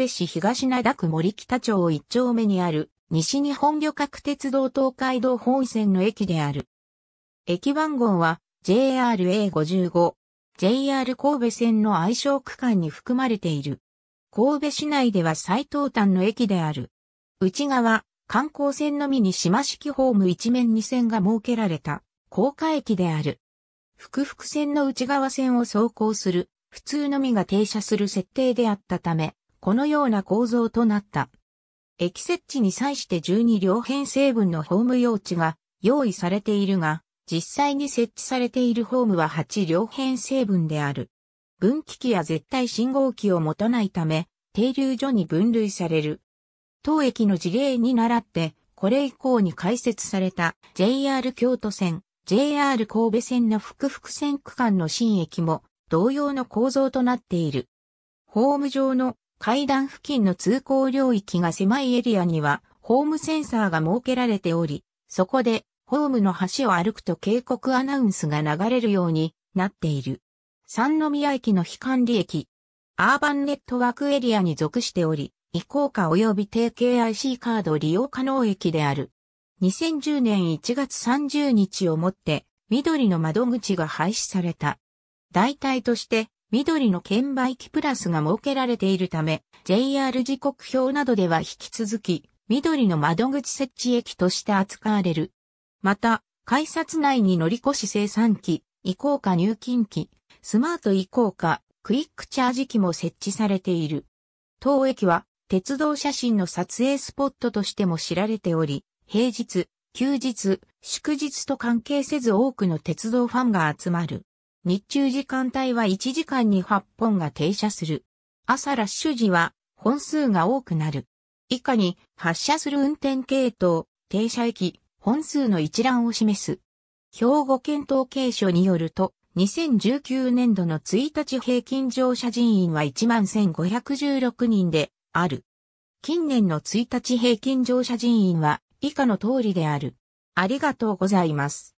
部市東灘区森北町1丁目にある西日本旅客鉄道東海道本線の駅である。駅番号は JRA55、JR 神戸線の愛称区間に含まれている。神戸市内では最東端の駅である。内側、観光船のみに島式ホーム一面2線が設けられた、高架駅である。福々線の内側線を走行する、普通のみが停車する設定であったため、このような構造となった。駅設置に際して12両編成分のホーム用地が用意されているが、実際に設置されているホームは8両編成分である。分岐器や絶対信号機を持たないため、停留所に分類される。当駅の事例に倣って、これ以降に開設された JR 京都線、JR 神戸線の複々線区間の新駅も同様の構造となっている。ホーム上の階段付近の通行領域が狭いエリアには、ホームセンサーが設けられており、そこで、ホームの端を歩くと警告アナウンスが流れるようになっている。三宮駅の非管理駅、アーバンネットワークエリアに属しており、移行化及び定型 IC カード利用可能駅である。2010年1月30日をもって、緑の窓口が廃止された。代替として、緑の券売機プラスが設けられているため、JR 時刻表などでは引き続き、緑の窓口設置駅として扱われる。また、改札内に乗り越し生産機、移行か入金機、スマート移行か、クイックチャージ機も設置されている。当駅は、鉄道写真の撮影スポットとしても知られており、平日、休日、祝日と関係せず多くの鉄道ファンが集まる。日中時間帯は1時間に8本が停車する。朝ラッシュ時は本数が多くなる。以下に発車する運転系統、停車駅、本数の一覧を示す。兵庫県統計所によると、2019年度の1日平均乗車人員は11,516人である。近年の1日平均乗車人員は以下の通りである。ありがとうございます。